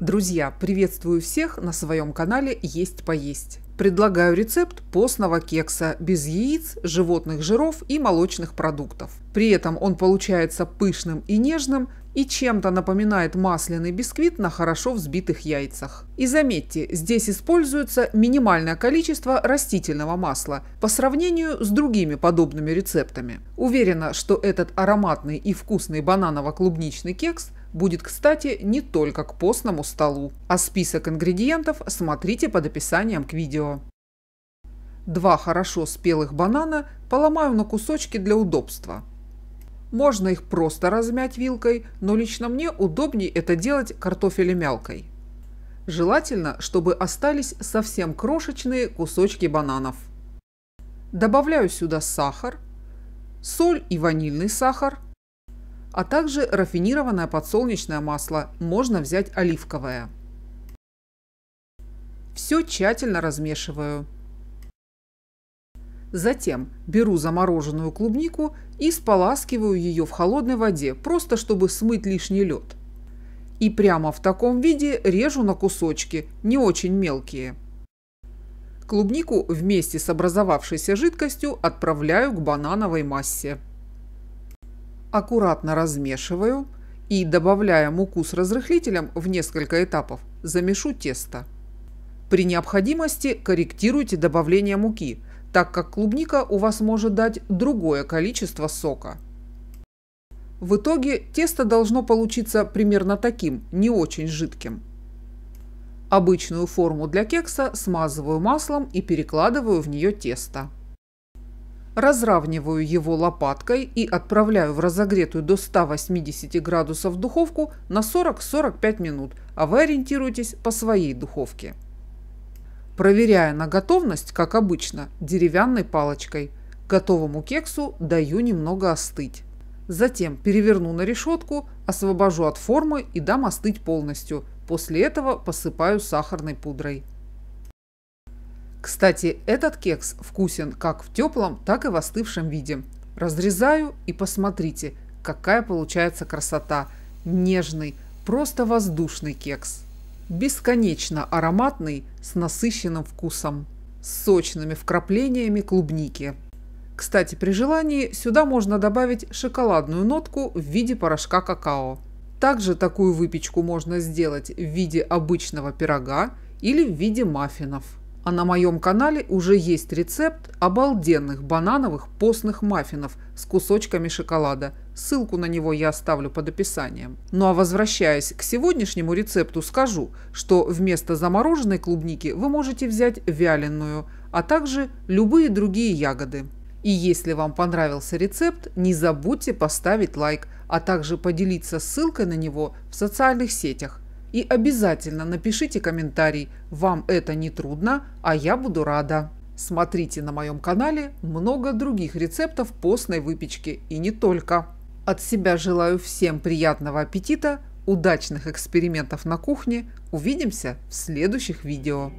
Друзья, приветствую всех на своем канале «Есть поесть». Предлагаю рецепт постного кекса без яиц, животных жиров и молочных продуктов. При этом он получается пышным и нежным и чем-то напоминает масляный бисквит на хорошо взбитых яйцах. И заметьте, здесь используется минимальное количество растительного масла по сравнению с другими подобными рецептами. Уверена, что этот ароматный и вкусный бананово-клубничный кекс будет, кстати, не только к постному столу. А список ингредиентов смотрите под описанием к видео. Два хорошо спелых банана поломаю на кусочки для удобства. Можно их просто размять вилкой, но лично мне удобнее это делать картофелемялкой. Желательно, чтобы остались совсем крошечные кусочки бананов. Добавляю сюда сахар, соль и ванильный сахар, а также рафинированное подсолнечное масло, можно взять оливковое. Все тщательно размешиваю. Затем беру замороженную клубнику и споласкиваю ее в холодной воде, просто чтобы смыть лишний лед. И прямо в таком виде режу на кусочки, не очень мелкие. Клубнику вместе с образовавшейся жидкостью отправляю к банановой массе аккуратно размешиваю и, добавляя муку с разрыхлителем в несколько этапов, замешу тесто. При необходимости корректируйте добавление муки, так как клубника у вас может дать другое количество сока. В итоге тесто должно получиться примерно таким, не очень жидким. Обычную форму для кекса смазываю маслом и перекладываю в нее тесто разравниваю его лопаткой и отправляю в разогретую до 180 градусов духовку на 40-45 минут, а вы ориентируйтесь по своей духовке. Проверяя на готовность, как обычно, деревянной палочкой, готовому кексу даю немного остыть. Затем переверну на решетку, освобожу от формы и дам остыть полностью. После этого посыпаю сахарной пудрой. Кстати, этот кекс вкусен как в теплом, так и в остывшем виде. Разрезаю и посмотрите, какая получается красота. Нежный, просто воздушный кекс. Бесконечно ароматный, с насыщенным вкусом. С сочными вкраплениями клубники. Кстати, при желании сюда можно добавить шоколадную нотку в виде порошка какао. Также такую выпечку можно сделать в виде обычного пирога или в виде маффинов а на моем канале уже есть рецепт обалденных банановых постных маффинов с кусочками шоколада. Ссылку на него я оставлю под описанием. Ну а возвращаясь к сегодняшнему рецепту, скажу, что вместо замороженной клубники вы можете взять вяленую, а также любые другие ягоды. И если вам понравился рецепт, не забудьте поставить лайк, а также поделиться ссылкой на него в социальных сетях. И обязательно напишите комментарий, вам это не трудно, а я буду рада. Смотрите на моем канале много других рецептов постной выпечки и не только. От себя желаю всем приятного аппетита, удачных экспериментов на кухне. Увидимся в следующих видео.